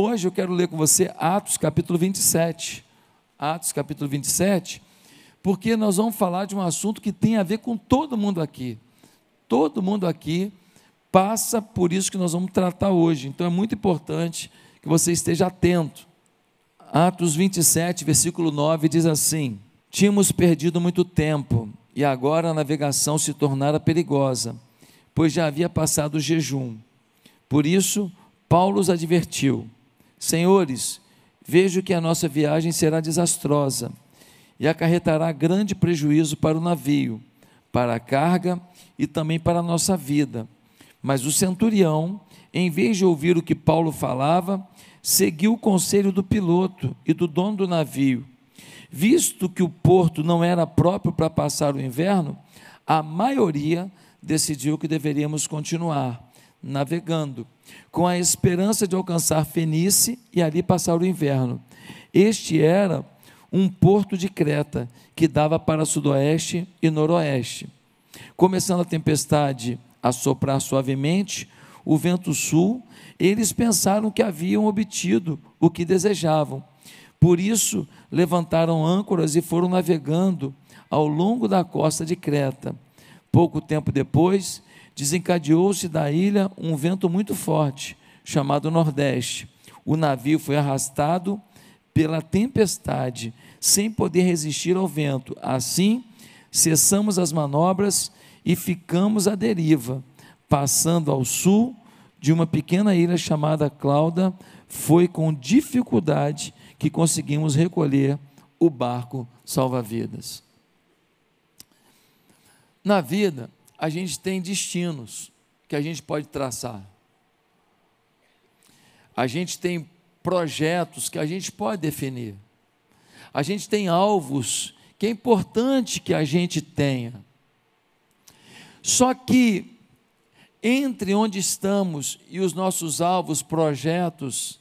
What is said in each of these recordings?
Hoje eu quero ler com você Atos capítulo 27. Atos capítulo 27, porque nós vamos falar de um assunto que tem a ver com todo mundo aqui. Todo mundo aqui passa por isso que nós vamos tratar hoje. Então é muito importante que você esteja atento. Atos 27, versículo 9 diz assim: Tínhamos perdido muito tempo e agora a navegação se tornara perigosa, pois já havia passado o jejum. Por isso, Paulo os advertiu: Senhores, vejo que a nossa viagem será desastrosa e acarretará grande prejuízo para o navio, para a carga e também para a nossa vida. Mas o centurião, em vez de ouvir o que Paulo falava, seguiu o conselho do piloto e do dono do navio. Visto que o porto não era próprio para passar o inverno, a maioria decidiu que deveríamos continuar navegando com a esperança de alcançar Fenice e ali passar o inverno. Este era um porto de Creta que dava para sudoeste e noroeste. Começando a tempestade a soprar suavemente, o vento sul, eles pensaram que haviam obtido o que desejavam. Por isso, levantaram âncoras e foram navegando ao longo da costa de Creta. Pouco tempo depois, Desencadeou-se da ilha um vento muito forte, chamado Nordeste. O navio foi arrastado pela tempestade, sem poder resistir ao vento. Assim, cessamos as manobras e ficamos à deriva, passando ao sul de uma pequena ilha chamada Clauda. Foi com dificuldade que conseguimos recolher o barco salva-vidas. Na vida, a gente tem destinos que a gente pode traçar. A gente tem projetos que a gente pode definir. A gente tem alvos que é importante que a gente tenha. Só que entre onde estamos e os nossos alvos, projetos,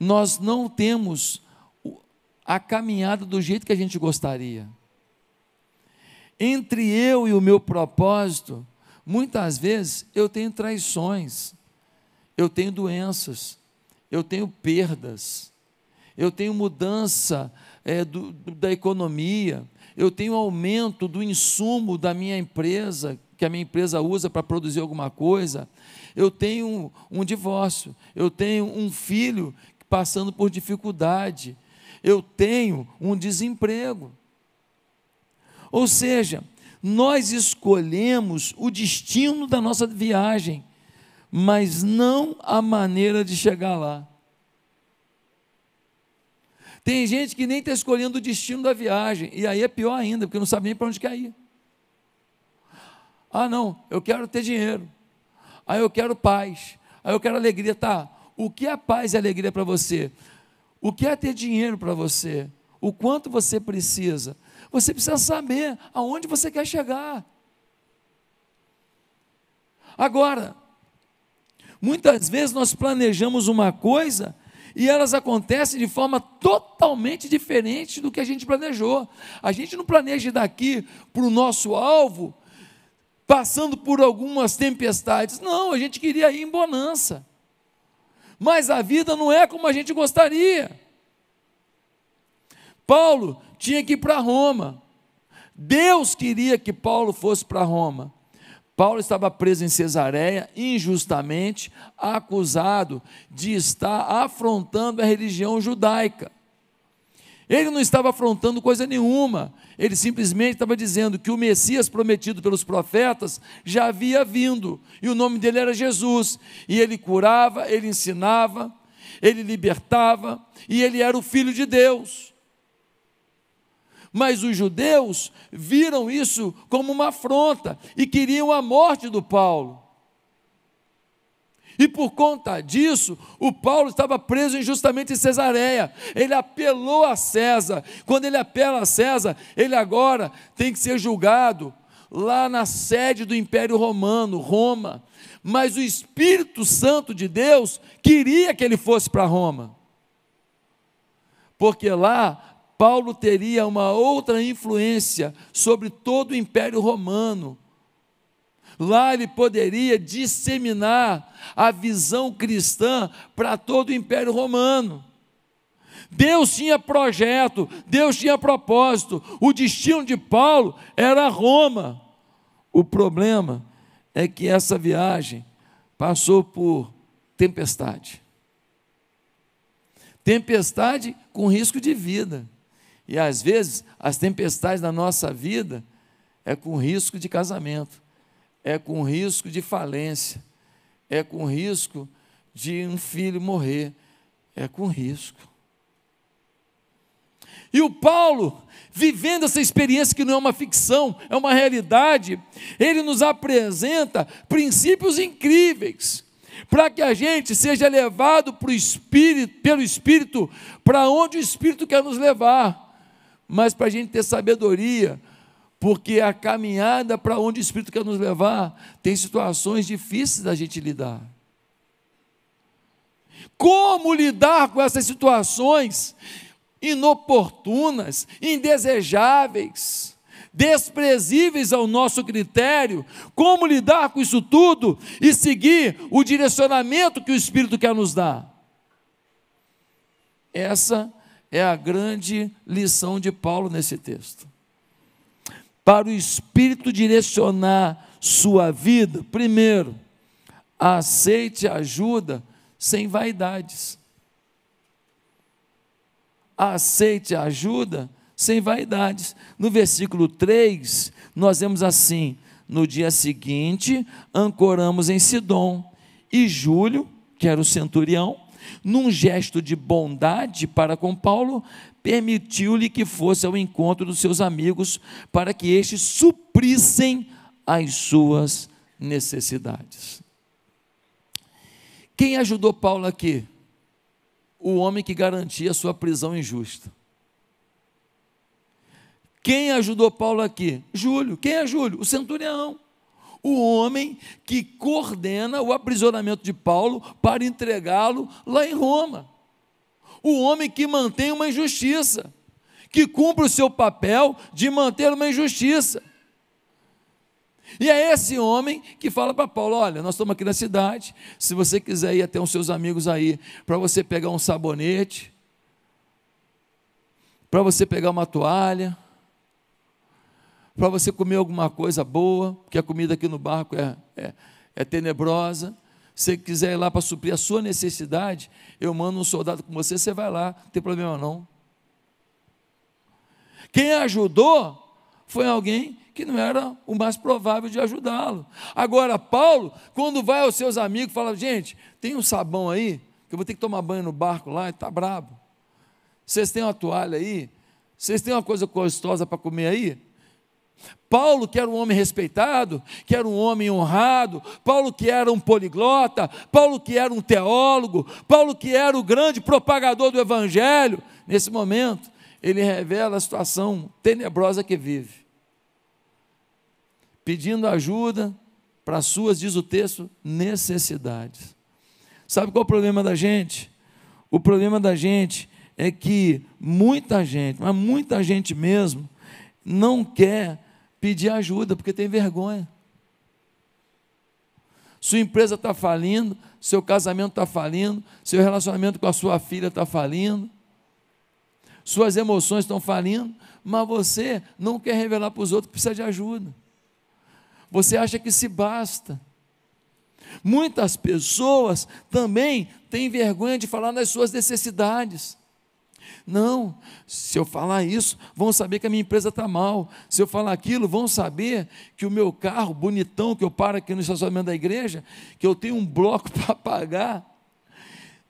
nós não temos a caminhada do jeito que a gente gostaria. Entre eu e o meu propósito, muitas vezes eu tenho traições, eu tenho doenças, eu tenho perdas, eu tenho mudança é, do, da economia, eu tenho aumento do insumo da minha empresa, que a minha empresa usa para produzir alguma coisa, eu tenho um, um divórcio, eu tenho um filho passando por dificuldade, eu tenho um desemprego. Ou seja, nós escolhemos o destino da nossa viagem, mas não a maneira de chegar lá. Tem gente que nem está escolhendo o destino da viagem, e aí é pior ainda, porque não sabe nem para onde quer ir. Ah, não, eu quero ter dinheiro. Aí ah, eu quero paz. Aí ah, eu quero alegria. Tá, o que é paz e alegria para você? O que é ter dinheiro para você? O quanto você precisa? Você precisa saber aonde você quer chegar. Agora, muitas vezes nós planejamos uma coisa e elas acontecem de forma totalmente diferente do que a gente planejou. A gente não planeja daqui para o nosso alvo passando por algumas tempestades. Não, a gente queria ir em bonança. Mas a vida não é como a gente gostaria. Paulo tinha que ir para Roma. Deus queria que Paulo fosse para Roma. Paulo estava preso em Cesareia, injustamente acusado de estar afrontando a religião judaica. Ele não estava afrontando coisa nenhuma, ele simplesmente estava dizendo que o Messias prometido pelos profetas já havia vindo, e o nome dele era Jesus, e ele curava, ele ensinava, ele libertava, e ele era o filho de Deus. Mas os judeus viram isso como uma afronta e queriam a morte do Paulo. E por conta disso, o Paulo estava preso injustamente em Cesareia. Ele apelou a César. Quando ele apela a César, ele agora tem que ser julgado lá na sede do Império Romano, Roma. Mas o Espírito Santo de Deus queria que ele fosse para Roma. Porque lá Paulo teria uma outra influência sobre todo o Império Romano. Lá ele poderia disseminar a visão cristã para todo o Império Romano. Deus tinha projeto, Deus tinha propósito. O destino de Paulo era Roma. O problema é que essa viagem passou por tempestade. Tempestade com risco de vida. E às vezes as tempestades da nossa vida é com risco de casamento, é com risco de falência, é com risco de um filho morrer, é com risco. E o Paulo, vivendo essa experiência que não é uma ficção, é uma realidade, ele nos apresenta princípios incríveis para que a gente seja levado pro espírito, pelo Espírito para onde o Espírito quer nos levar mas para a gente ter sabedoria, porque a caminhada para onde o Espírito quer nos levar tem situações difíceis da gente lidar. Como lidar com essas situações inoportunas, indesejáveis, desprezíveis ao nosso critério? Como lidar com isso tudo e seguir o direcionamento que o Espírito quer nos dar? Essa é é a grande lição de Paulo nesse texto. Para o Espírito direcionar sua vida, primeiro, aceite ajuda sem vaidades. Aceite ajuda sem vaidades. No versículo 3, nós vemos assim: no dia seguinte, ancoramos em Sidom, e Júlio, que era o centurião, num gesto de bondade para com Paulo, permitiu-lhe que fosse ao encontro dos seus amigos para que estes suprissem as suas necessidades. Quem ajudou Paulo aqui? O homem que garantia a sua prisão injusta. Quem ajudou Paulo aqui? Júlio. Quem é Júlio? O centurião o homem que coordena o aprisionamento de Paulo para entregá-lo lá em Roma. O homem que mantém uma injustiça, que cumpre o seu papel de manter uma injustiça. E é esse homem que fala para Paulo: Olha, nós estamos aqui na cidade. Se você quiser ir até os seus amigos aí, para você pegar um sabonete, para você pegar uma toalha, para você comer alguma coisa boa, porque a comida aqui no barco é, é, é tenebrosa. Se você quiser ir lá para suprir a sua necessidade, eu mando um soldado com você, você vai lá, não tem problema não. Quem ajudou foi alguém que não era o mais provável de ajudá-lo. Agora, Paulo, quando vai aos seus amigos, fala: gente, tem um sabão aí, que eu vou ter que tomar banho no barco lá, está brabo. Vocês têm uma toalha aí? Vocês têm uma coisa gostosa para comer aí? Paulo, que era um homem respeitado, que era um homem honrado, Paulo, que era um poliglota, Paulo, que era um teólogo, Paulo, que era o grande propagador do Evangelho, nesse momento, ele revela a situação tenebrosa que vive, pedindo ajuda para suas, diz o texto, necessidades. Sabe qual é o problema da gente? O problema da gente é que muita gente, mas muita gente mesmo, não quer pedir ajuda, porque tem vergonha. Sua empresa está falindo, seu casamento está falindo, seu relacionamento com a sua filha está falindo, suas emoções estão falindo, mas você não quer revelar para os outros que precisa de ajuda. Você acha que se basta. Muitas pessoas também têm vergonha de falar nas suas necessidades. Não, se eu falar isso, vão saber que a minha empresa está mal. Se eu falar aquilo, vão saber que o meu carro bonitão que eu paro aqui no estacionamento da igreja, que eu tenho um bloco para pagar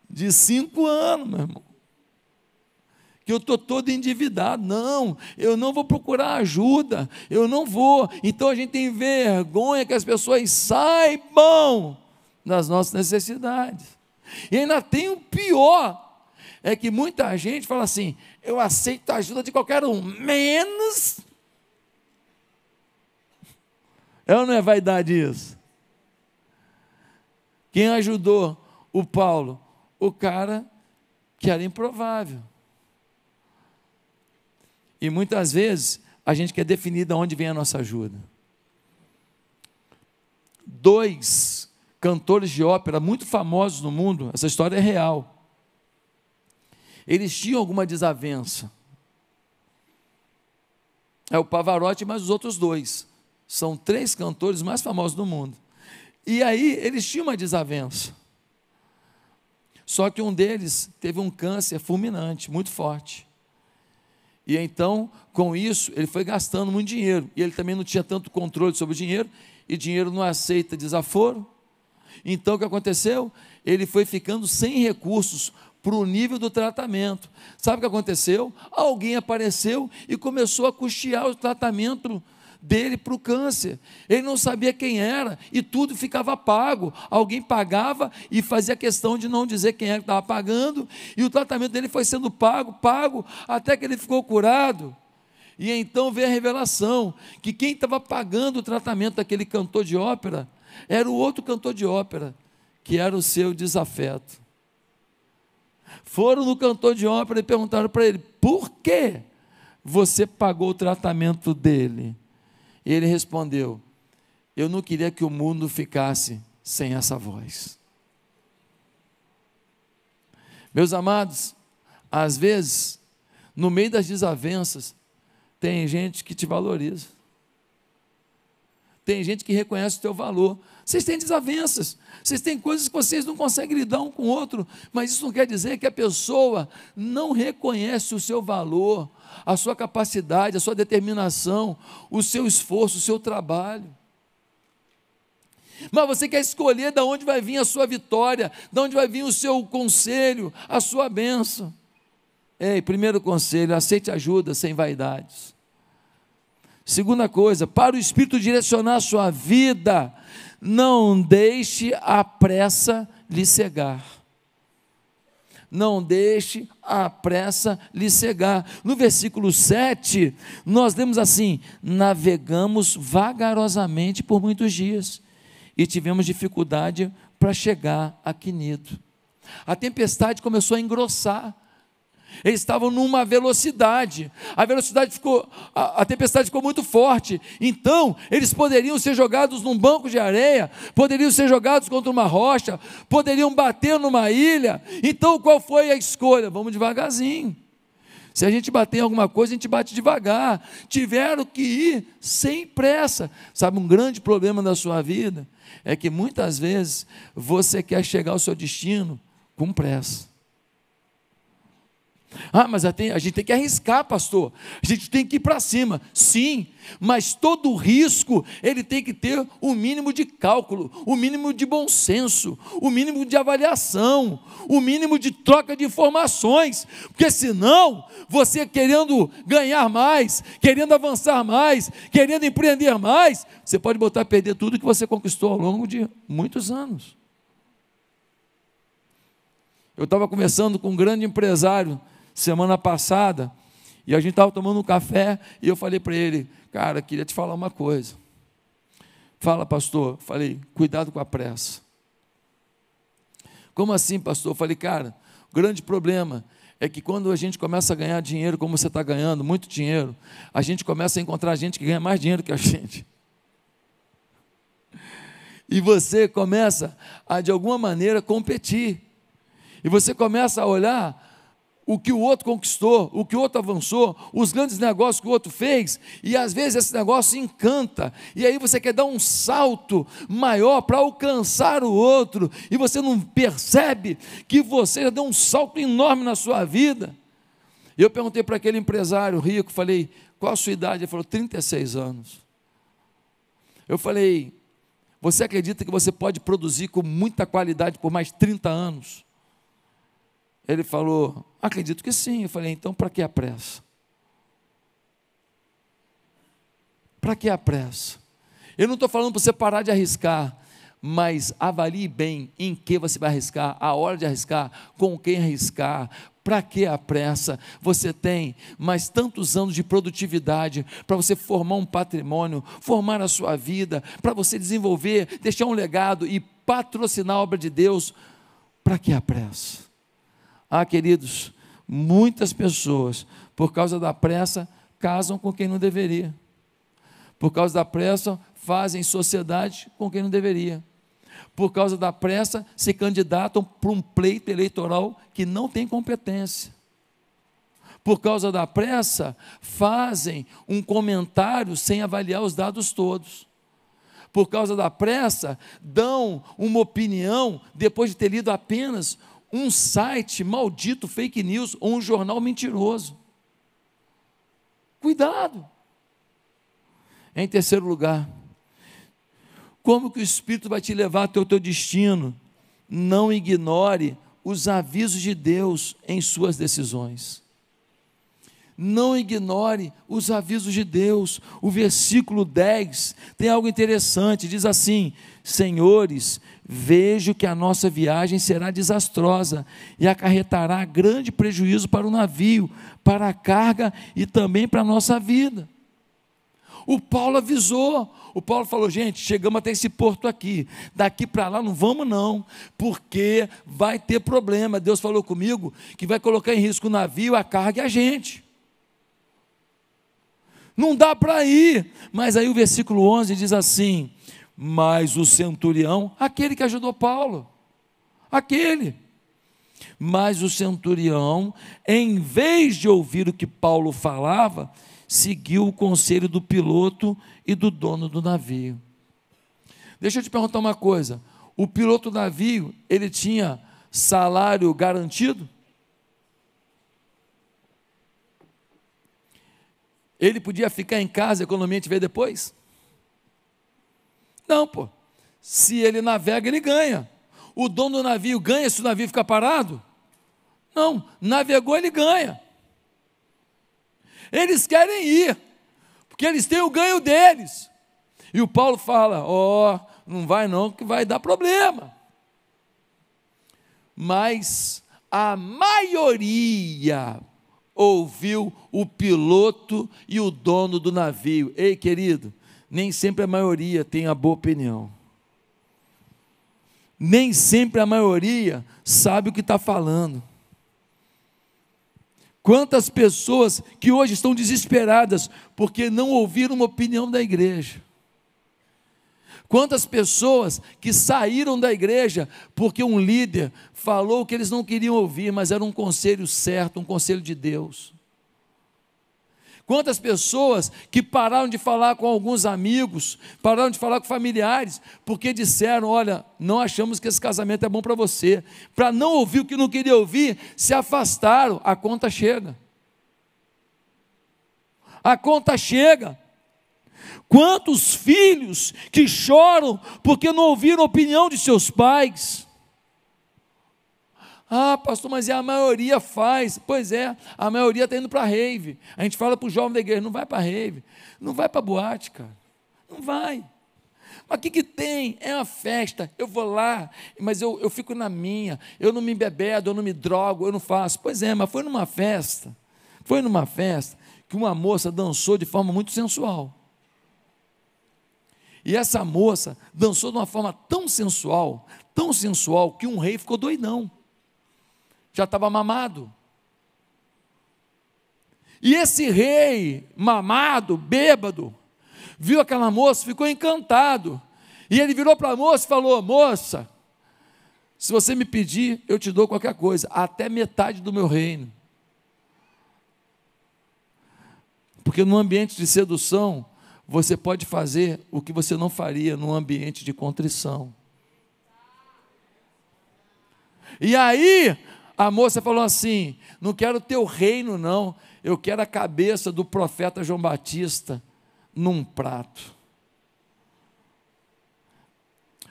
de cinco anos, meu irmão. Que eu estou todo endividado. Não, eu não vou procurar ajuda. Eu não vou. Então a gente tem vergonha que as pessoas saibam das nossas necessidades. E ainda tem o pior é que muita gente fala assim: eu aceito a ajuda de qualquer um, menos. É ou não é vaidade isso? Quem ajudou o Paulo? O cara que era improvável. E muitas vezes a gente quer definir de onde vem a nossa ajuda. Dois cantores de ópera muito famosos no mundo, essa história é real. Eles tinham alguma desavença. É o Pavarotti mais os outros dois. São três cantores mais famosos do mundo. E aí eles tinham uma desavença. Só que um deles teve um câncer fulminante, muito forte. E então, com isso, ele foi gastando muito dinheiro. E ele também não tinha tanto controle sobre o dinheiro, e dinheiro não aceita desaforo. Então, o que aconteceu? Ele foi ficando sem recursos, para o nível do tratamento. Sabe o que aconteceu? Alguém apareceu e começou a custear o tratamento dele para o câncer. Ele não sabia quem era e tudo ficava pago. Alguém pagava e fazia questão de não dizer quem era que estava pagando, e o tratamento dele foi sendo pago, pago, até que ele ficou curado. E então veio a revelação que quem estava pagando o tratamento daquele cantor de ópera era o outro cantor de ópera, que era o seu desafeto foram no cantor de ópera e perguntaram para ele: por que você pagou o tratamento dele? E ele respondeu: eu não queria que o mundo ficasse sem essa voz. Meus amados, às vezes, no meio das desavenças, tem gente que te valoriza. Tem gente que reconhece o teu valor. Vocês têm desavenças, vocês têm coisas que vocês não conseguem lidar um com o outro, mas isso não quer dizer que a pessoa não reconhece o seu valor, a sua capacidade, a sua determinação, o seu esforço, o seu trabalho. Mas você quer escolher de onde vai vir a sua vitória, de onde vai vir o seu conselho, a sua bênção. Ei, primeiro conselho, aceite ajuda sem vaidades. Segunda coisa, para o Espírito direcionar a sua vida, não deixe a pressa lhe cegar. Não deixe a pressa lhe cegar. No versículo 7, nós lemos assim: navegamos vagarosamente por muitos dias e tivemos dificuldade para chegar a Quinido. A tempestade começou a engrossar eles estavam numa velocidade. A velocidade ficou, a, a, tempestade ficou muito forte. Então, eles poderiam ser jogados num banco de areia, poderiam ser jogados contra uma rocha, poderiam bater numa ilha. Então, qual foi a escolha? Vamos devagarzinho. Se a gente bater em alguma coisa, a gente bate devagar. Tiveram que ir sem pressa. Sabe, um grande problema da sua vida é que muitas vezes você quer chegar ao seu destino com pressa. Ah, mas a gente tem que arriscar, pastor. A gente tem que ir para cima. Sim, mas todo risco ele tem que ter o mínimo de cálculo, o mínimo de bom senso, o mínimo de avaliação, o mínimo de troca de informações, porque senão você querendo ganhar mais, querendo avançar mais, querendo empreender mais, você pode botar a perder tudo que você conquistou ao longo de muitos anos. Eu estava conversando com um grande empresário semana passada, e a gente estava tomando um café, e eu falei para ele, cara, queria te falar uma coisa. Fala, pastor. Falei, cuidado com a pressa. Como assim, pastor? Falei, cara, o grande problema é que quando a gente começa a ganhar dinheiro, como você está ganhando, muito dinheiro, a gente começa a encontrar gente que ganha mais dinheiro que a gente. E você começa a, de alguma maneira, competir. E você começa a olhar o que o outro conquistou, o que o outro avançou, os grandes negócios que o outro fez, e às vezes esse negócio encanta, e aí você quer dar um salto maior para alcançar o outro, e você não percebe que você já deu um salto enorme na sua vida. Eu perguntei para aquele empresário rico, falei, qual a sua idade? Ele falou, 36 anos. Eu falei, você acredita que você pode produzir com muita qualidade por mais 30 anos? Ele falou: Acredito que sim. Eu falei: Então, para que a pressa? Para que a pressa? Eu não estou falando para você parar de arriscar, mas avalie bem em que você vai arriscar, a hora de arriscar, com quem arriscar, para que a pressa? Você tem mais tantos anos de produtividade para você formar um patrimônio, formar a sua vida, para você desenvolver, deixar um legado e patrocinar a obra de Deus. Para que a pressa? Ah, queridos, muitas pessoas, por causa da pressa, casam com quem não deveria. Por causa da pressa, fazem sociedade com quem não deveria. Por causa da pressa, se candidatam para um pleito eleitoral que não tem competência. Por causa da pressa, fazem um comentário sem avaliar os dados todos. Por causa da pressa, dão uma opinião depois de ter lido apenas um site maldito fake news ou um jornal mentiroso. Cuidado. Em terceiro lugar, como que o Espírito vai te levar até o teu destino? Não ignore os avisos de Deus em suas decisões não ignore os avisos de Deus. O versículo 10 tem algo interessante: diz assim: Senhores, vejo que a nossa viagem será desastrosa e acarretará grande prejuízo para o navio, para a carga e também para a nossa vida. O Paulo avisou. O Paulo falou: gente, chegamos até esse porto aqui. Daqui para lá não vamos, não, porque vai ter problema. Deus falou comigo que vai colocar em risco o navio, a carga e a gente não dá para ir. Mas aí o versículo 11 diz assim: Mas o centurião, aquele que ajudou Paulo, aquele. Mas o centurião, em vez de ouvir o que Paulo falava, seguiu o conselho do piloto e do dono do navio. Deixa eu te perguntar uma coisa: o piloto do navio, ele tinha salário garantido? Ele podia ficar em casa, e economia te vê depois? Não, pô. Se ele navega, ele ganha. O dono do navio ganha se o navio ficar parado? Não, navegou, ele ganha. Eles querem ir, porque eles têm o ganho deles. E o Paulo fala: Ó, oh, não vai não, que vai dar problema. Mas a maioria ouviu o piloto e o dono do navio. Ei, querido, nem sempre a maioria tem a boa opinião. Nem sempre a maioria sabe o que está falando. Quantas pessoas que hoje estão desesperadas porque não ouviram uma opinião da igreja. Quantas pessoas que saíram da igreja porque um líder falou o que eles não queriam ouvir, mas era um conselho certo, um conselho de Deus. Quantas pessoas que pararam de falar com alguns amigos, pararam de falar com familiares, porque disseram: Olha, não achamos que esse casamento é bom para você. Para não ouvir o que não queria ouvir, se afastaram, a conta chega. A conta chega. Quantos filhos que choram porque não ouviram a opinião de seus pais? Ah, pastor, mas é a maioria faz. Pois é, a maioria está indo para a rave. A gente fala para o jovem da igreja: não vai para a rave, não vai para a boate, cara. Não vai. Mas o que, que tem? É uma festa. Eu vou lá, mas eu, eu fico na minha. Eu não me bebedo, eu não me drogo, eu não faço. Pois é, mas foi numa festa. Foi numa festa que uma moça dançou de forma muito sensual. E essa moça dançou de uma forma tão sensual, tão sensual, que um rei ficou doidão. Já estava mamado. E esse rei, mamado, bêbado, viu aquela moça, ficou encantado. E ele virou para a moça e falou: Moça, se você me pedir, eu te dou qualquer coisa, até metade do meu reino. Porque no ambiente de sedução, você pode fazer o que você não faria num ambiente de contrição. E aí, a moça falou assim: Não quero teu reino, não. Eu quero a cabeça do profeta João Batista num prato.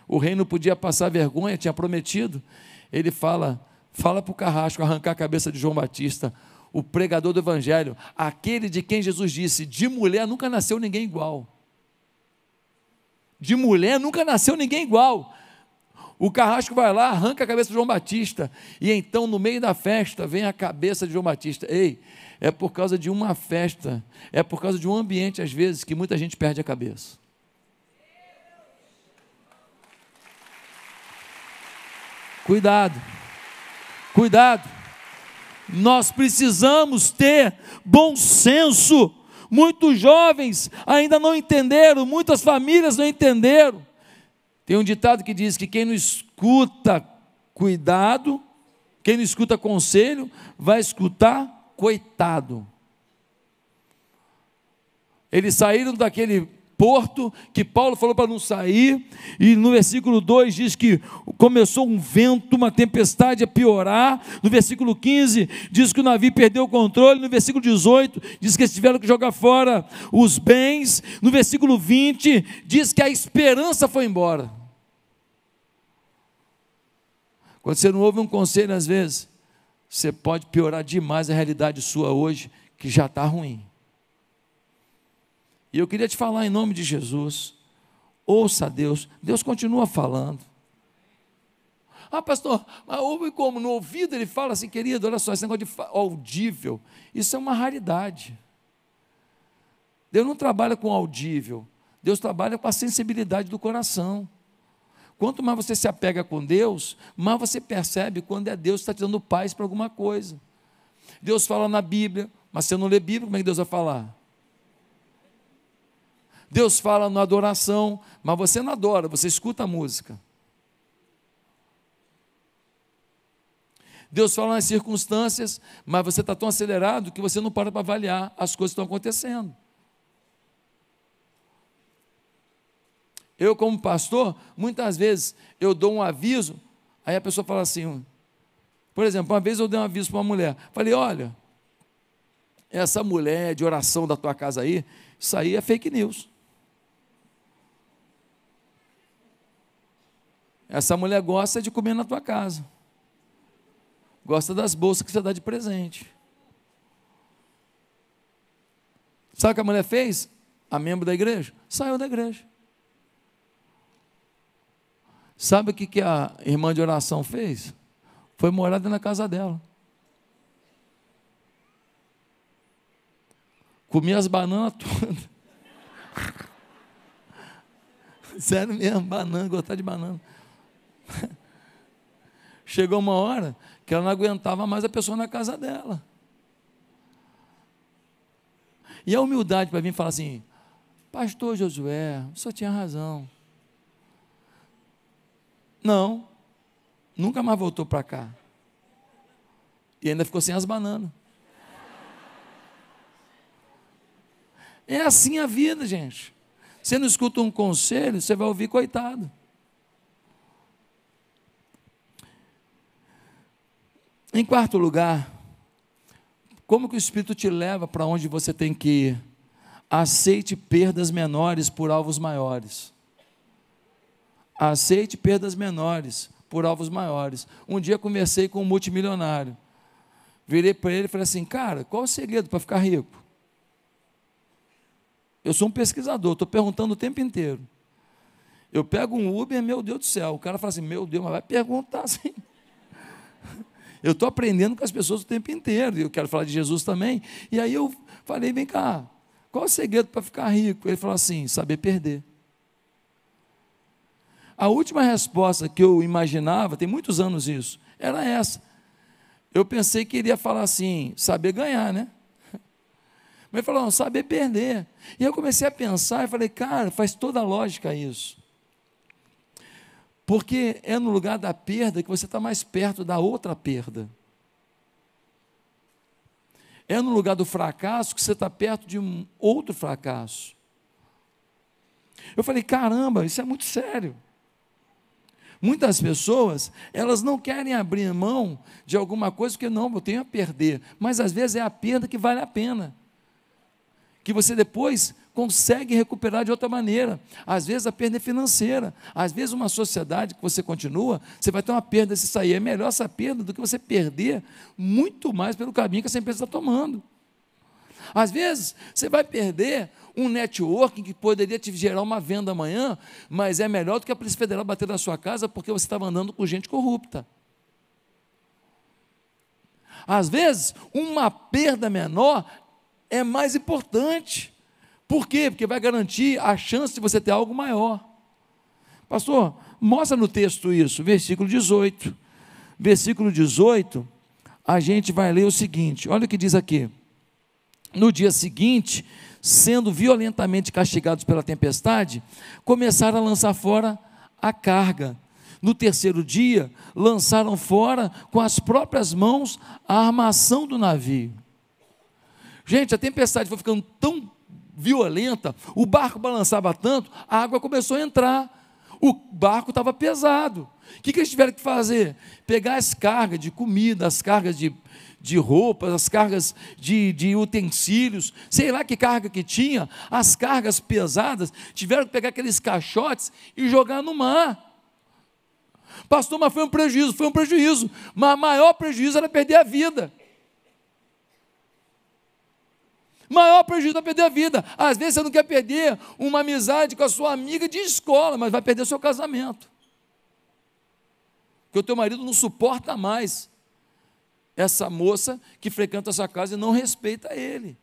O reino podia passar vergonha, tinha prometido. Ele fala: Fala para o carrasco arrancar a cabeça de João Batista o pregador do Evangelho, aquele de quem Jesus disse: de mulher nunca nasceu ninguém igual. De mulher nunca nasceu ninguém igual. O carrasco vai lá, arranca a cabeça de João Batista, e então, no meio da festa, vem a cabeça de João Batista. Ei, é por causa de uma festa, é por causa de um ambiente, às vezes, que muita gente perde a cabeça. Cuidado, cuidado. Nós precisamos ter bom senso. Muitos jovens ainda não entenderam, muitas famílias não entenderam. Tem um ditado que diz que quem não escuta cuidado, quem não escuta conselho, vai escutar coitado. Eles saíram daquele porto que Paulo falou para não sair, e no versículo 2 diz que começou um vento, uma tempestade a piorar, no versículo 15 diz que o navio perdeu o controle, no versículo 18 diz que eles tiveram que jogar fora os bens, no versículo 20 diz que a esperança foi embora. Quando você não ouve um conselho, às vezes, você pode piorar demais a realidade sua hoje, que já está ruim. E eu queria te falar em nome de Jesus. Ouça Deus. Deus continua falando. Ah, pastor, mas ouve como? No ouvido ele fala assim, querido, olha só, esse negócio de audível, isso é uma raridade. Deus não trabalha com audível, Deus trabalha com a sensibilidade do coração. Quanto mais você se apega com Deus, mais você percebe quando é Deus que está te dando paz para alguma coisa. Deus fala na Bíblia, mas se eu não ler Bíblia, como é que Deus vai falar? Deus fala na adoração, mas você não adora, você escuta a música. Deus fala nas circunstâncias, mas você está tão acelerado que você não para para avaliar as coisas que estão acontecendo. Eu, como pastor, muitas vezes eu dou um aviso, aí a pessoa fala assim. Por exemplo, uma vez eu dei um aviso para uma mulher. Falei: olha, essa mulher de oração da tua casa aí, isso aí é fake news. Essa mulher gosta de comer na tua casa. Gosta das bolsas que você dá de presente. Sabe o que a mulher fez? A membro da igreja? Saiu da igreja. Sabe o que, a irmã de oração fez? Foi morada na casa dela. Comia as bananas todas. Sério mesmo, banana, gostar de banana. Chegou uma hora que ela não aguentava mais a pessoa na casa dela. E a humildade para vir falar assim: Pastor Josué, só tinha razão. Não, nunca mais voltou para cá. E ainda ficou sem as bananas. É assim a vida, gente. Você não escuta um conselho, você vai ouvir coitado. Em quarto lugar, como que o Espírito te leva para onde você tem que ir? Aceite perdas menores por alvos maiores. Aceite perdas menores por alvos maiores. Um dia conversei com um multimilionário. Virei para ele e falei assim: Cara, qual o segredo para ficar rico? Eu sou um pesquisador, estou perguntando o tempo inteiro. Eu pego um Uber, meu Deus do céu. O cara fala assim: Meu Deus, mas vai perguntar assim. Eu estou aprendendo com as pessoas o tempo inteiro, e eu quero falar de Jesus também. E aí eu falei: vem cá, qual o segredo para ficar rico? Ele falou assim: saber perder. A última resposta que eu imaginava, tem muitos anos isso, era essa. Eu pensei que ele ia falar assim: saber ganhar, né? Mas ele falou: não, saber perder. E eu comecei a pensar e falei: cara, faz toda a lógica isso. Porque é no lugar da perda que você está mais perto da outra perda. É no lugar do fracasso que você está perto de um outro fracasso. Eu falei, caramba, isso é muito sério. Muitas pessoas, elas não querem abrir mão de alguma coisa porque não, eu tenho a perder. Mas às vezes é a perda que vale a pena. Que você depois consegue recuperar de outra maneira. Às vezes a perda é financeira, às vezes uma sociedade que você continua, você vai ter uma perda se sair. É melhor essa perda do que você perder muito mais pelo caminho que essa empresa está tomando. Às vezes você vai perder um networking que poderia te gerar uma venda amanhã, mas é melhor do que a Polícia Federal bater na sua casa porque você estava andando com gente corrupta. Às vezes, uma perda menor é mais importante. Por quê? Porque vai garantir a chance de você ter algo maior. Pastor, mostra no texto isso, versículo 18. Versículo 18, a gente vai ler o seguinte: olha o que diz aqui. No dia seguinte, sendo violentamente castigados pela tempestade, começaram a lançar fora a carga. No terceiro dia, lançaram fora com as próprias mãos a armação do navio. Gente, a tempestade foi ficando tão violenta, o barco balançava tanto, a água começou a entrar. O barco estava pesado. O que, que eles tiveram que fazer? Pegar as cargas de comida, as cargas de, de roupas, as cargas de, de, utensílios, sei lá que carga que tinha, as cargas pesadas, tiveram que pegar aqueles caixotes e jogar no mar. Pastor, mas foi um prejuízo, foi um prejuízo, mas o maior prejuízo era perder a vida. Maior prejuízo vai perder a vida. Às vezes você não quer perder uma amizade com a sua amiga de escola, mas vai perder o seu casamento. Porque o teu marido não suporta mais essa moça que frequenta a sua casa e não respeita ele.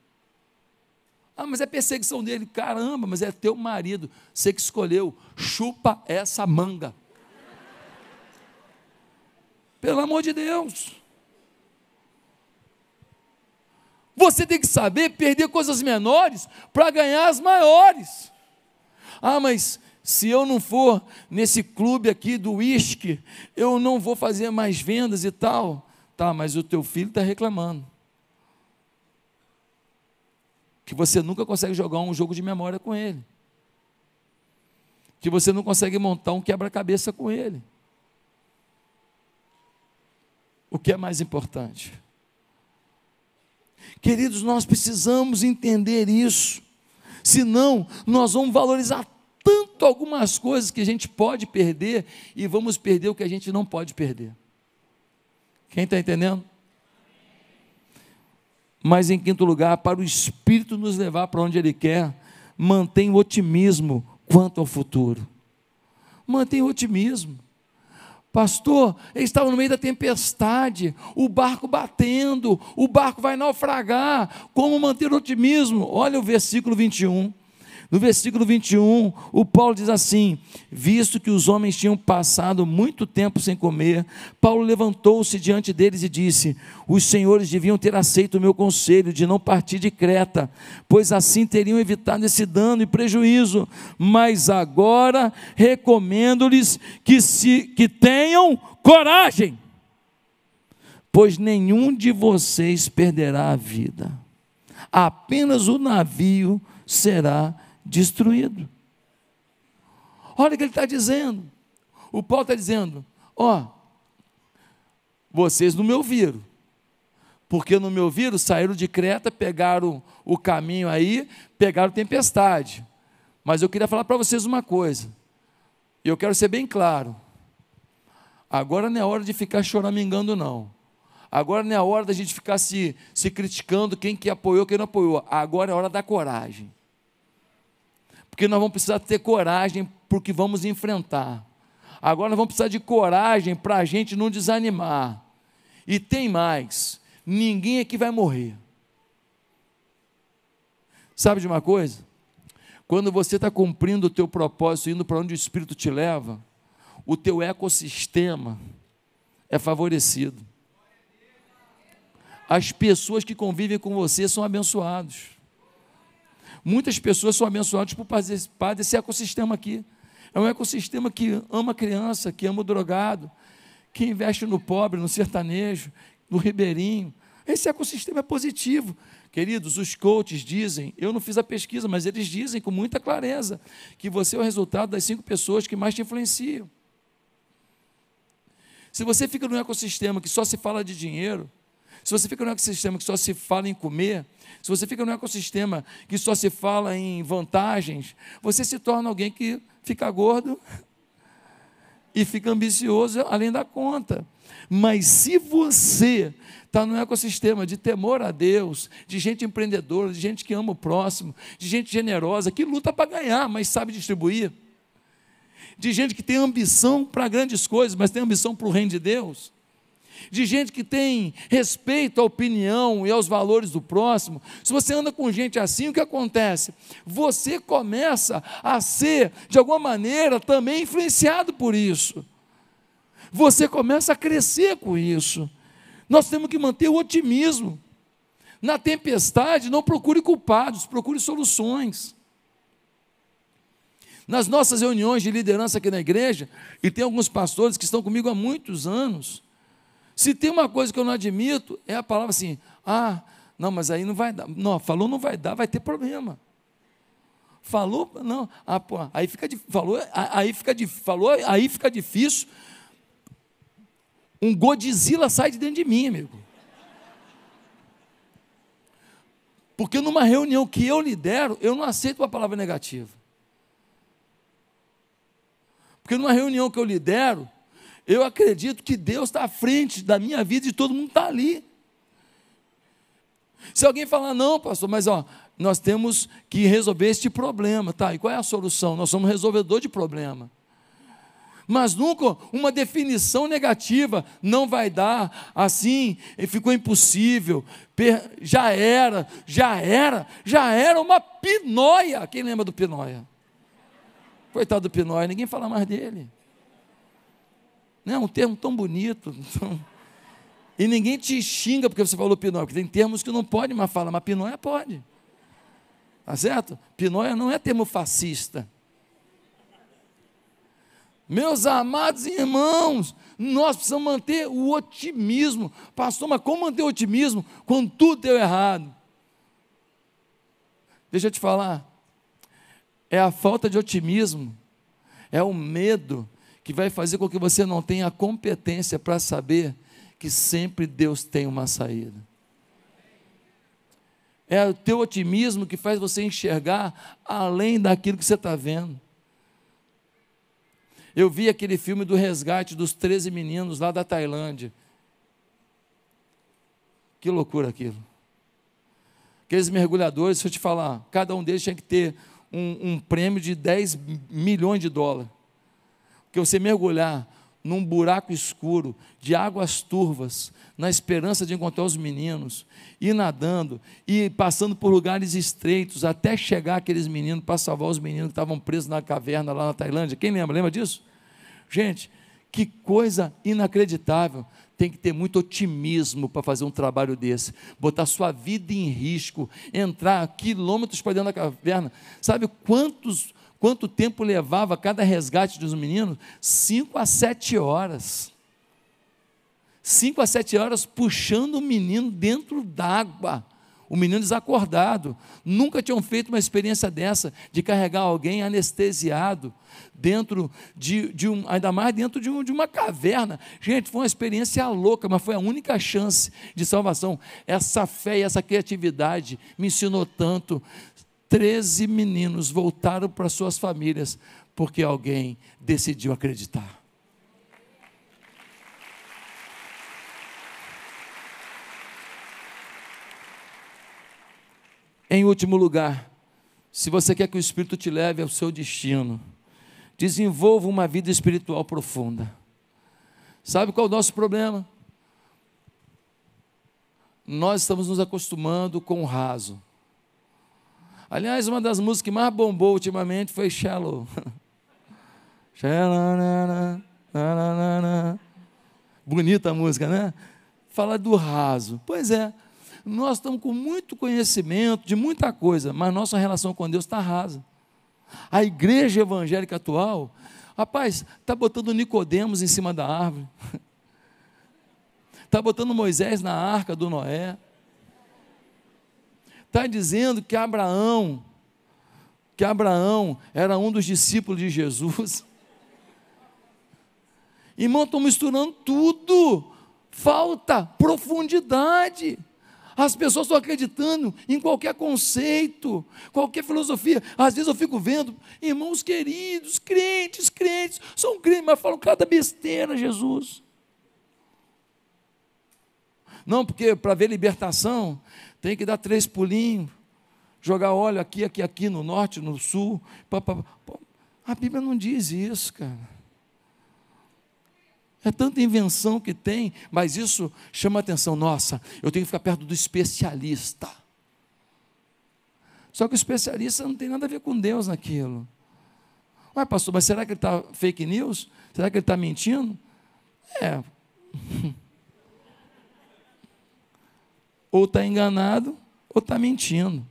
Ah, mas é perseguição dele. Caramba, mas é teu marido. Você que escolheu. Chupa essa manga. Pelo amor de Deus. Você tem que saber perder coisas menores para ganhar as maiores. Ah, mas se eu não for nesse clube aqui do uísque, eu não vou fazer mais vendas e tal. Tá, mas o teu filho está reclamando. Que você nunca consegue jogar um jogo de memória com ele. Que você não consegue montar um quebra-cabeça com ele. O que é mais importante? Queridos, nós precisamos entender isso, senão nós vamos valorizar tanto algumas coisas que a gente pode perder e vamos perder o que a gente não pode perder. Quem está entendendo? Mas em quinto lugar, para o Espírito nos levar para onde Ele quer, mantém o otimismo quanto ao futuro. Mantém o otimismo. Pastor, eles estavam no meio da tempestade, o barco batendo, o barco vai naufragar. Como manter o otimismo? Olha o versículo 21. No versículo 21, o Paulo diz assim: Visto que os homens tinham passado muito tempo sem comer, Paulo levantou-se diante deles e disse: Os senhores deviam ter aceito o meu conselho de não partir de Creta, pois assim teriam evitado esse dano e prejuízo. Mas agora recomendo-lhes que, se, que tenham coragem, pois nenhum de vocês perderá a vida apenas o navio será destruído. Olha o que ele está dizendo. O Paulo está dizendo: ó, vocês não me ouviram, porque não me ouviram, saíram de Creta, pegaram o caminho aí, pegaram tempestade. Mas eu queria falar para vocês uma coisa, e eu quero ser bem claro. Agora não é hora de ficar choramingando, não. Agora não é hora da gente ficar se, se criticando quem que apoiou, quem não apoiou. Agora é hora da coragem. Porque nós vamos precisar ter coragem porque vamos enfrentar. Agora nós vamos precisar de coragem para a gente não desanimar. E tem mais: ninguém aqui vai morrer. Sabe de uma coisa? Quando você está cumprindo o teu propósito, indo para onde o Espírito te leva, o teu ecossistema é favorecido. As pessoas que convivem com você são abençoados. Muitas pessoas são abençoadas por participar desse ecossistema aqui. É um ecossistema que ama a criança, que ama o drogado, que investe no pobre, no sertanejo, no ribeirinho. Esse ecossistema é positivo. Queridos, os coaches dizem, eu não fiz a pesquisa, mas eles dizem com muita clareza que você é o resultado das cinco pessoas que mais te influenciam. Se você fica num ecossistema que só se fala de dinheiro, se você fica num ecossistema que só se fala em comer, se você fica num ecossistema que só se fala em vantagens, você se torna alguém que fica gordo e fica ambicioso além da conta. Mas se você está num ecossistema de temor a Deus, de gente empreendedora, de gente que ama o próximo, de gente generosa, que luta para ganhar, mas sabe distribuir, de gente que tem ambição para grandes coisas, mas tem ambição para o reino de Deus, de gente que tem respeito à opinião e aos valores do próximo, se você anda com gente assim, o que acontece? Você começa a ser, de alguma maneira, também influenciado por isso. Você começa a crescer com isso. Nós temos que manter o otimismo. Na tempestade, não procure culpados, procure soluções. Nas nossas reuniões de liderança aqui na igreja, e tem alguns pastores que estão comigo há muitos anos, se tem uma coisa que eu não admito, é a palavra assim: ah, não, mas aí não vai dar. Não, falou não vai dar, vai ter problema. Falou, não, ah, pô, aí fica falou, aí fica falou, aí fica difícil. Um Godzilla sai de dentro de mim, amigo. Porque numa reunião que eu lidero, eu não aceito uma palavra negativa. Porque numa reunião que eu lidero, eu acredito que Deus está à frente da minha vida e todo mundo está ali. Se alguém falar, não, pastor, mas ó, nós temos que resolver este problema, tá? E qual é a solução? Nós somos resolvedor de problema. Mas nunca uma definição negativa não vai dar assim, ficou impossível, já era, já era, já era uma pinóia. Quem lembra do pinóia? Coitado do pinóia, ninguém fala mais dele. Não é um termo tão bonito. E ninguém te xinga porque você falou pinóia, porque tem termos que não pode mais falar, mas pinóia pode. Tá certo? Pinóia não é termo fascista. Meus amados irmãos, nós precisamos manter o otimismo. Pastor, mas como manter o otimismo quando tudo deu errado? Deixa eu te falar. É a falta de otimismo, é o medo que vai fazer com que você não tenha a competência para saber que sempre Deus tem uma saída. É o teu otimismo que faz você enxergar além daquilo que você está vendo. Eu vi aquele filme do resgate dos 13 meninos lá da Tailândia. Que loucura aquilo. Aqueles mergulhadores, se eu te falar, cada um deles tinha que ter um, um prêmio de 10 milhões de dólares que você mergulhar num buraco escuro de águas turvas, na esperança de encontrar os meninos, e nadando, e passando por lugares estreitos até chegar aqueles meninos para salvar os meninos que estavam presos na caverna lá na Tailândia. Quem lembra? Lembra disso? Gente, que coisa inacreditável. Tem que ter muito otimismo para fazer um trabalho desse, botar sua vida em risco, entrar quilômetros para dentro da caverna. Sabe quantos Quanto tempo levava cada resgate dos meninos? Cinco a sete horas. Cinco a sete horas puxando o menino dentro d'água. O menino desacordado. Nunca tinham feito uma experiência dessa, de carregar alguém anestesiado, dentro de, de um, ainda mais dentro de, um, de uma caverna. Gente, foi uma experiência louca, mas foi a única chance de salvação. Essa fé e essa criatividade me ensinou tanto. Treze meninos voltaram para suas famílias porque alguém decidiu acreditar. Em último lugar, se você quer que o Espírito te leve ao seu destino, desenvolva uma vida espiritual profunda. Sabe qual é o nosso problema? Nós estamos nos acostumando com o raso. Aliás, uma das músicas que mais bombou ultimamente foi Shallow. Bonita a música, né? Fala do raso. Pois é, nós estamos com muito conhecimento de muita coisa, mas nossa relação com Deus está rasa. A igreja evangélica atual, rapaz, está botando Nicodemos em cima da árvore. Está botando Moisés na arca do Noé está dizendo que Abraão, que Abraão era um dos discípulos de Jesus. Irmão, estão misturando tudo. Falta profundidade. As pessoas estão acreditando em qualquer conceito, qualquer filosofia. Às vezes eu fico vendo, irmãos queridos, crentes, crentes, são crentes, mas falam cada besteira, Jesus. Não, porque para ver libertação, tem que dar três pulinhos, jogar óleo aqui, aqui, aqui, no norte, no sul. Pá, pá, pá. A Bíblia não diz isso, cara. É tanta invenção que tem, mas isso chama atenção. Nossa, eu tenho que ficar perto do especialista. Só que o especialista não tem nada a ver com Deus naquilo. Ué, pastor, mas será que ele está fake news? Será que ele está mentindo? É. ou está enganado ou está mentindo.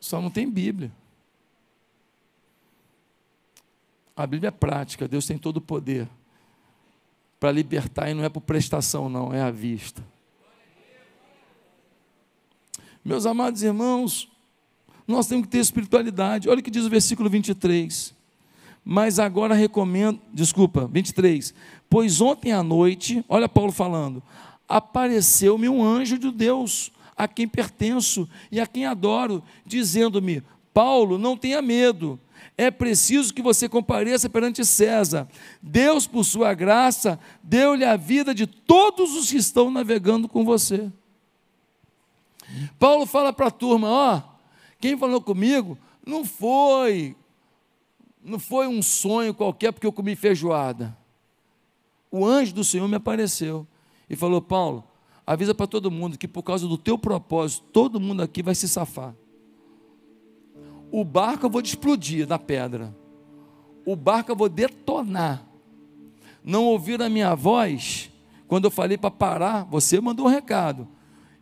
Só não tem Bíblia. A Bíblia é prática, Deus tem todo o poder para libertar e não é por prestação, não, é à vista. Meus amados irmãos, nós temos que ter espiritualidade. Olha o que diz o versículo 23. Mas agora recomendo, desculpa, 23. Pois ontem à noite, olha Paulo falando, apareceu-me um anjo de Deus, a quem pertenço e a quem adoro, dizendo-me: Paulo, não tenha medo. É preciso que você compareça perante César. Deus, por sua graça, deu-lhe a vida de todos os que estão navegando com você. Paulo fala para a turma: ó, quem falou comigo não foi não foi um sonho qualquer porque eu comi feijoada. O anjo do Senhor me apareceu e falou: Paulo, avisa para todo mundo que por causa do teu propósito, todo mundo aqui vai se safar. O barco eu vou explodir na pedra, o barco eu vou detonar. Não ouviram a minha voz quando eu falei para parar, você mandou um recado.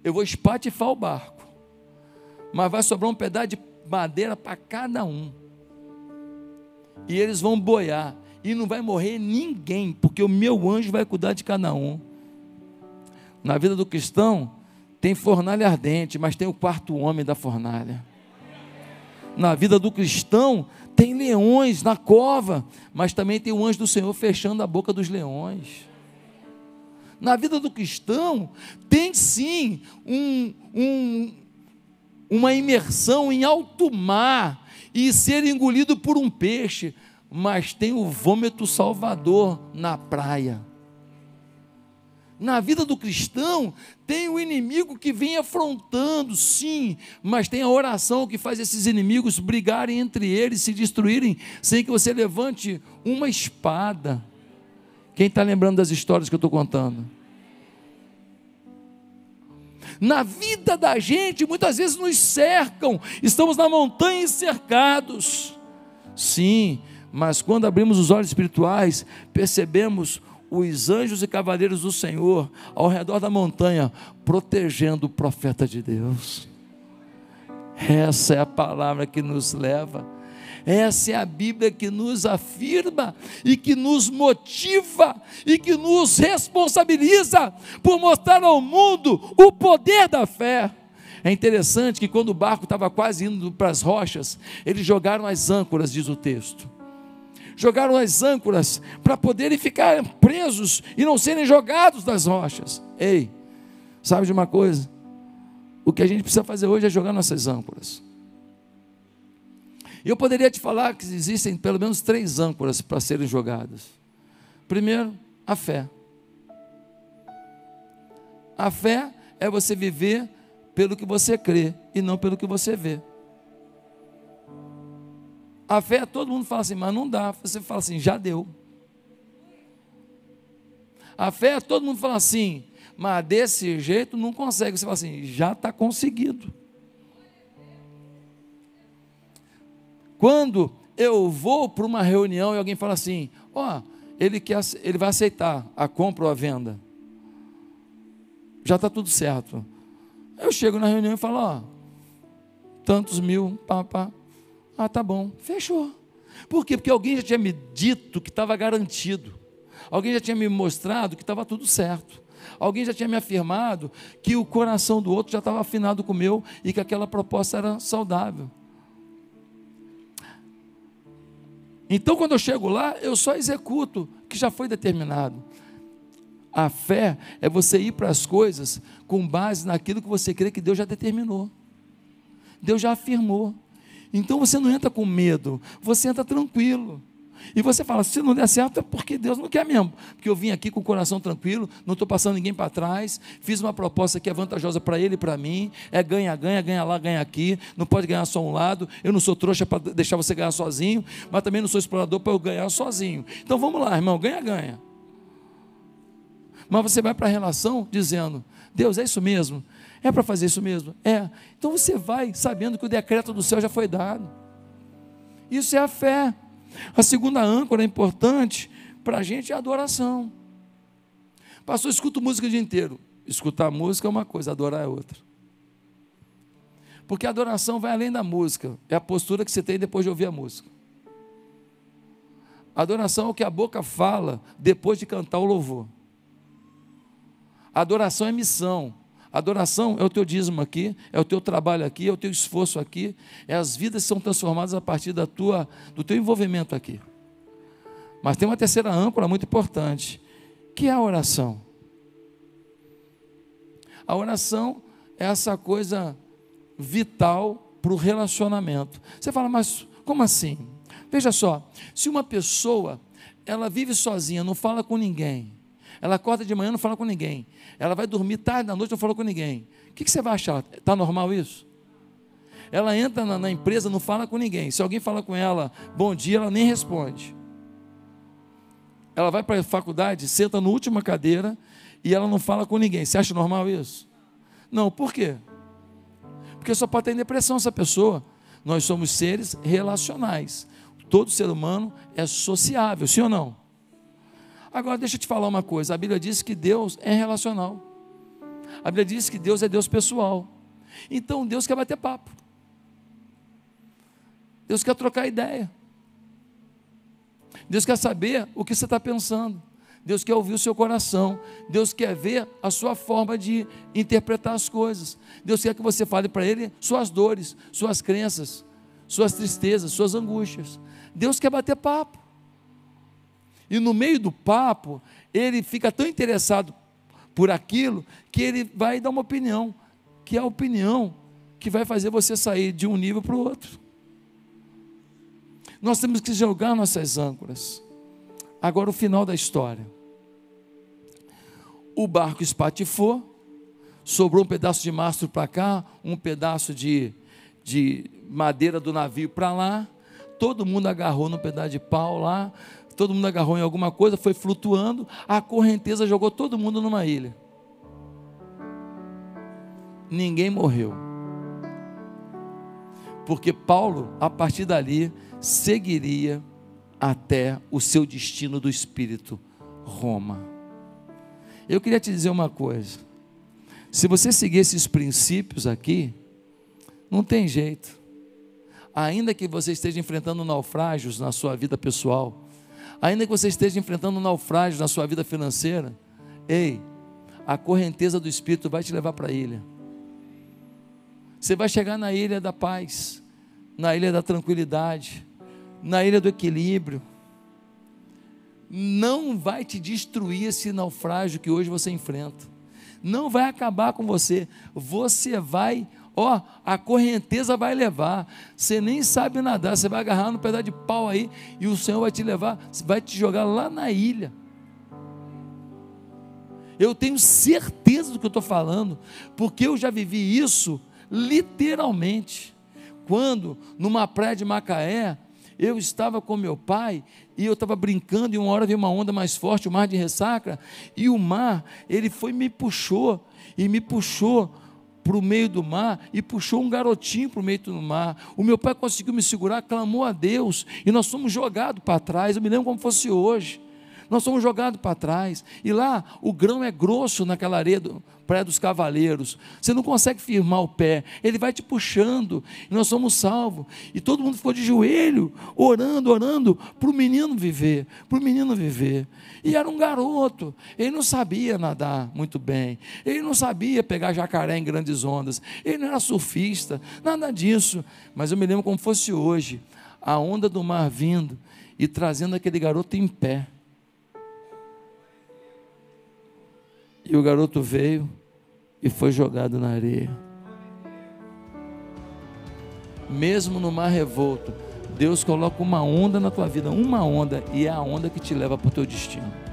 Eu vou espatifar o barco, mas vai sobrar um pedaço de madeira para cada um, e eles vão boiar, e não vai morrer ninguém, porque o meu anjo vai cuidar de cada um. Na vida do cristão, tem fornalha ardente, mas tem o quarto homem da fornalha. Na vida do cristão, tem leões na cova, mas também tem o anjo do Senhor fechando a boca dos leões. Na vida do cristão, tem sim um, um, uma imersão em alto mar e ser engolido por um peixe, mas tem o vômito salvador na praia. Na vida do cristão, tem o inimigo que vem afrontando, sim, mas tem a oração que faz esses inimigos brigarem entre eles, se destruírem, sem que você levante uma espada. Quem está lembrando das histórias que eu estou contando? Na vida da gente, muitas vezes nos cercam, estamos na montanha e cercados. Sim, mas quando abrimos os olhos espirituais, percebemos os anjos e cavaleiros do Senhor ao redor da montanha, protegendo o profeta de Deus. Essa é a palavra que nos leva. Essa é a Bíblia que nos afirma e que nos motiva e que nos responsabiliza por mostrar ao mundo o poder da fé. É interessante que quando o barco estava quase indo para as rochas, eles jogaram as âncoras, diz o texto jogaram as âncoras para poderem ficar presos e não serem jogados das rochas. Ei, sabe de uma coisa? O que a gente precisa fazer hoje é jogar nossas âncoras. Eu poderia te falar que existem pelo menos três âncoras para serem jogadas. Primeiro, a fé. A fé é você viver pelo que você crê e não pelo que você vê. A fé, todo mundo fala assim, mas não dá. Você fala assim, já deu. A fé, todo mundo fala assim, mas desse jeito não consegue. Você fala assim, já está conseguido. Quando eu vou para uma reunião e alguém fala assim, ó, oh, ele, quer, ele vai aceitar a compra ou a venda. Já está tudo certo. Eu chego na reunião e falo, ó, oh, tantos mil, pá, pá. Ah, tá bom. Fechou. Por quê? Porque alguém já tinha me dito que estava garantido. Alguém já tinha me mostrado que estava tudo certo. Alguém já tinha me afirmado que o coração do outro já estava afinado com o meu e que aquela proposta era saudável. Então, quando eu chego lá, eu só executo o que já foi determinado. A fé é você ir para as coisas com base naquilo que você crê que Deus já determinou. Deus já afirmou. Então você não entra com medo, você entra tranquilo. E você fala, se não der certo é porque Deus não quer mesmo. Porque eu vim aqui com o coração tranquilo, não estou passando ninguém para trás, fiz uma proposta que é vantajosa para ele e para mim, é ganha, ganha, ganha lá, ganha aqui, não pode ganhar só um lado, eu não sou trouxa para deixar você ganhar sozinho, mas também não sou explorador para eu ganhar sozinho. Então vamos lá, irmão, ganha, ganha. Mas você vai para a relação dizendo, Deus, é isso mesmo, é para fazer isso mesmo? É. Então você vai sabendo que o decreto do céu já foi dado. Isso é a fé. A segunda âncora importante para a gente é a adoração. Pastor, escuto música o dia inteiro. Escutar música é uma coisa, adorar é outra. Porque a adoração vai além da música, é a postura que você tem depois de ouvir a música. A adoração é o que a boca fala depois de cantar o louvor. A adoração é missão. Adoração é o teu dízimo aqui, é o teu trabalho aqui, é o teu esforço aqui, é as vidas que são transformadas a partir da tua, do teu envolvimento aqui. Mas tem uma terceira âncora muito importante, que é a oração. A oração é essa coisa vital para o relacionamento. Você fala, mas como assim? Veja só, se uma pessoa ela vive sozinha, não fala com ninguém, ela acorda de manhã não fala com ninguém. Ela vai dormir tarde da noite não fala com ninguém. O que, que você vai achar? Está normal isso? Ela entra na, na, empresa, não fala com ninguém. Se alguém fala com ela, bom dia, ela nem responde. Ela vai para a faculdade, senta na última cadeira e ela não fala com ninguém. Você acha normal isso? Não, por quê? Porque só pode ter depressão essa pessoa. Nós somos seres relacionais. Todo ser humano é sociável, sim ou não? Agora, deixa eu te falar uma coisa: a Bíblia diz que Deus é relacional, a Bíblia diz que Deus é Deus pessoal. Então, Deus quer bater papo, Deus quer trocar ideia, Deus quer saber o que você está pensando. Deus quer ouvir o seu coração, Deus quer ver a sua forma de interpretar as coisas. Deus quer que você fale para Ele suas dores, suas crenças, suas tristezas, suas angústias. Deus quer bater papo. E no meio do papo, ele fica tão interessado por aquilo que ele vai dar uma opinião, que é a opinião que vai fazer você sair de um nível para o outro. Nós temos que jogar nossas âncoras. Agora o final da história. O barco espatifou, sobrou um pedaço de mastro para cá, um pedaço de, de madeira do navio para lá. Todo mundo agarrou no pedaço de pau lá, todo mundo agarrou em alguma coisa, foi flutuando, a correnteza jogou todo mundo numa ilha. Ninguém morreu. Porque Paulo, a partir dali, seguiria até o seu destino do espírito, Roma. Eu queria te dizer uma coisa. Se você seguir esses princípios aqui, não tem jeito. Ainda que você esteja enfrentando naufrágios na sua vida pessoal, Ainda que você esteja enfrentando um naufrágio na sua vida financeira, ei, a correnteza do Espírito vai te levar para a ilha. Você vai chegar na ilha da paz, na ilha da tranquilidade, na ilha do equilíbrio. Não vai te destruir esse naufrágio que hoje você enfrenta. Não vai acabar com você. Você vai ó, a correnteza vai levar. Você nem sabe nadar, você vai agarrar no pedaço de pau aí e o Senhor vai te levar, vai te jogar lá na ilha. Eu tenho certeza do que eu estou falando, porque eu já vivi isso literalmente. Quando, numa praia de Macaé, eu estava com meu pai e eu estava brincando e uma hora veio uma onda mais forte, o mar de ressaca, e o mar, ele foi me puxou e me puxou para o meio do mar e puxou um garotinho para o meio do mar. O meu pai conseguiu me segurar, clamou a Deus e nós fomos jogados para trás. Eu me lembro como fosse hoje. Nós somos jogados para trás. E lá o grão é grosso naquela areia do Praia dos Cavaleiros. Você não consegue firmar o pé. Ele vai te puxando. E nós somos salvos. E todo mundo ficou de joelho, orando, orando, para o menino viver. Para o menino viver. E era um garoto. Ele não sabia nadar muito bem. Ele não sabia pegar jacaré em grandes ondas. Ele não era surfista. Nada disso. Mas eu me lembro como fosse hoje. A onda do mar vindo e trazendo aquele garoto em pé. E o garoto veio e foi jogado na areia. Mesmo no mar revolto, Deus coloca uma onda na tua vida, uma onda, e é a onda que te leva para o teu destino.